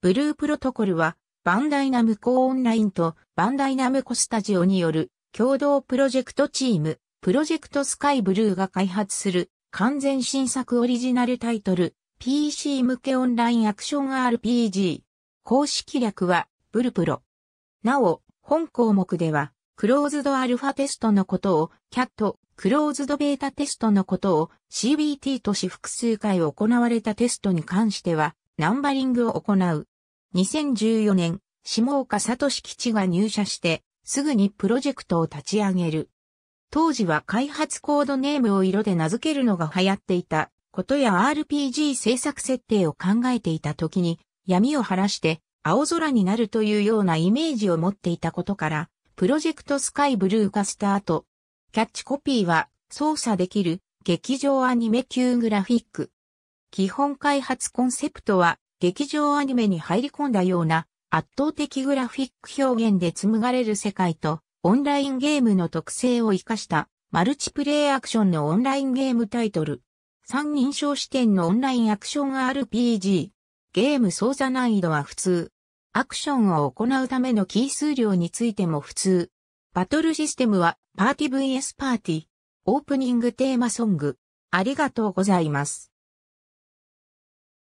ブループロトコルは、バンダイナムコオンラインとバンダイナムコスタジオによる共同プロジェクトチーム、プロジェクトスカイブルーが開発する完全新作オリジナルタイトル、PC 向けオンラインアクション RPG。公式略は、ブルプロ。なお、本項目では、クローズドアルファテストのことを、キャット、クローズドベータテストのことを CBT とし複数回行われたテストに関しては、ナンバリングを行う。2014年、下岡聡基地が入社して、すぐにプロジェクトを立ち上げる。当時は開発コードネームを色で名付けるのが流行っていたことや RPG 制作設定を考えていた時に闇を晴らして青空になるというようなイメージを持っていたことから、プロジェクトスカイブルーがスタート。キャッチコピーは操作できる劇場アニメ級グラフィック。基本開発コンセプトは劇場アニメに入り込んだような圧倒的グラフィック表現で紡がれる世界とオンラインゲームの特性を活かしたマルチプレイアクションのオンラインゲームタイトル。三人称視点のオンラインアクション RPG。ゲーム操作難易度は普通。アクションを行うためのキー数量についても普通。バトルシステムはパーティ VS パーティ。オープニングテーマソング。ありがとうございます。